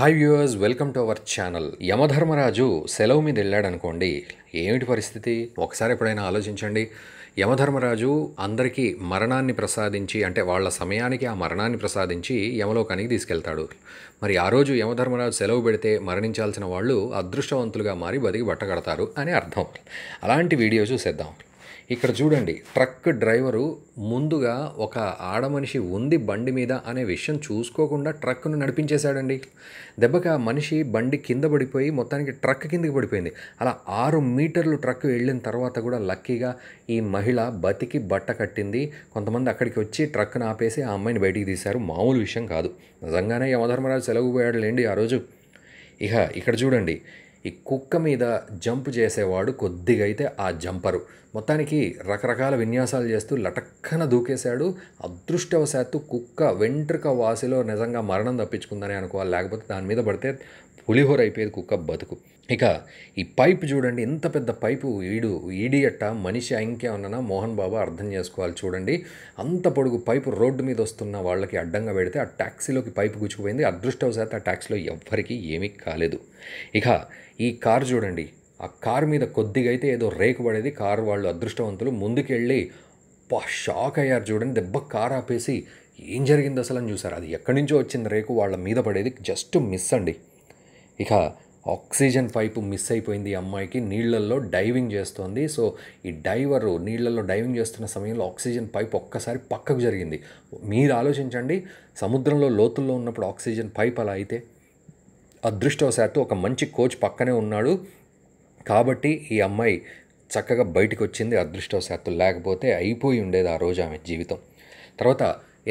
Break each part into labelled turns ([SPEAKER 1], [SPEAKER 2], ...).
[SPEAKER 1] hi viewers welcome to our channel Yamadharmaraju సెలవు మీద వెళ్ళాడనుకోండి ఏమిటి పరిస్థితి ఒకసారి ఎప్పుడైనా ఆలోచించండి యమధర్మరాజు అందరికీ మరణాన్ని ప్రసాదించి అంటే వాళ్ళ సమయానికి ఆ మరణాన్ని ప్రసాదించి యమలోకానికి తీసుకెళ్తాడు మరి ఆ రోజు యమధర్మరాజు సెలవు పెడితే మరణించాల్సిన వాళ్ళు అదృష్టవంతులుగా మారి బతికి బట్టగడతారు అని అర్థం అలాంటి వీడియో చూసేద్దాం ఇక్కడ చూడండి ట్రక్ డ్రైవరు ముందుగా ఒక ఆడమనిషి ఉంది బండి మీద అనే విషయం చూసుకోకుండా ట్రక్ను నడిపించేశాడండి దెబ్బకి ఆ మనిషి బండి కింద పడిపోయి మొత్తానికి ట్రక్ కిందకి పడిపోయింది అలా ఆరు మీటర్లు ట్రక్ వెళ్ళిన తర్వాత కూడా లక్కీగా ఈ మహిళ బతికి బట్ట కట్టింది కొంతమంది అక్కడికి వచ్చి ట్రక్ను ఆపేసి ఆ అమ్మాయిని బయటికి తీశారు మామూలు విషయం కాదు నిజంగానే యమధర్మరాజు సెలవు పోయాడు లేండి ఆ రోజు ఇక ఇక్కడ చూడండి ఈ కుక్క మీద జంప్ చేసేవాడు కొద్దిగా అయితే ఆ జంపరు మొత్తానికి రకరకాల విన్యాసాలు చేస్తూ లటక్కన దూకేశాడు అదృష్టవశాత్తు కుక్క వెంట్రుక వాసిలో నిజంగా మరణం తప్పించుకుందని అనుకోవాలి లేకపోతే దాని మీద పడితే పులిహోర అయిపోయేది కుక్క బతుకు ఇక ఈ పైప్ చూడండి ఇంత పెద్ద పైపు ఈడు ఈడియట్ట మనిషి ఇంకేమన్నా మోహన్ బాబా అర్థం చేసుకోవాలి చూడండి అంత పొడుగు పైపు రోడ్డు మీద వస్తున్న వాళ్ళకి అడ్డంగా పెడితే ఆ ట్యాక్సీలోకి పైపు గుచ్చుకుపోయింది అదృష్టవశాత్తు ఆ ట్యాక్సీలో ఎవ్వరికీ ఏమీ కాలేదు ఇక ఈ కార్ చూడండి ఆ కార్ మీద కొద్దిగా అయితే ఏదో రేకు పడేది కారు వాళ్ళు అదృష్టవంతులు ముందుకెళ్ళి పా షాక్ అయ్యారు చూడండి దెబ్బ కార్ ఆపేసి ఏం జరిగింది అసలు అని చూసారు అది ఎక్కడి నుంచో వచ్చింది రేకు వాళ్ళ మీద పడేది జస్ట్ మిస్ అండి ఇక ఆక్సిజన్ పైపు మిస్ అయిపోయింది అమ్మాయికి నీళ్లల్లో డైవింగ్ చేస్తోంది సో ఈ డైవరు నీళ్లలో డైవింగ్ చేస్తున్న సమయంలో ఆక్సిజన్ పైప్ ఒక్కసారి పక్కకు జరిగింది మీరు ఆలోచించండి సముద్రంలో లోతుల్లో ఉన్నప్పుడు ఆక్సిజన్ పైప్ అలా అయితే అదృష్టవశాత్తు ఒక మంచి కోచ్ పక్కనే ఉన్నాడు కాబట్టి ఈ అమ్మాయి చక్కగా బయటకు వచ్చింది అదృష్టవశాత్తు లేకపోతే అయిపోయి ఉండేది ఆ రోజు ఆమె జీవితం తర్వాత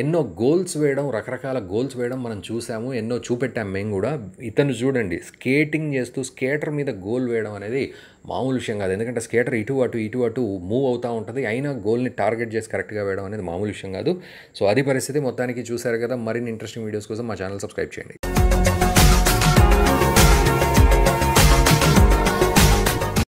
[SPEAKER 1] ఎన్నో గోల్స్ వేయడం రకరకాల గోల్స్ వేయడం మనం చూసాము ఎన్నో చూపెట్టాము మేము కూడా ఇతను చూడండి స్కేటింగ్ చేస్తూ స్కేటర్ మీద గోల్ వేయడం అనేది మామూలు విషయం కాదు ఎందుకంటే స్కేటర్ ఇటు అటు ఇటు అటు మూవ్ అవుతూ ఉంటుంది అయినా గోల్ని టార్గెట్ చేసి కరెక్ట్గా వేయడం అనేది మామూలు విషయం కాదు సో అది పరిస్థితి మొత్తానికి చూశారు కదా మరిన్ని ఇంట్రెస్టింగ్ వీడియోస్ కోసం మా ఛానల్ సబ్స్క్రైబ్ చేయండి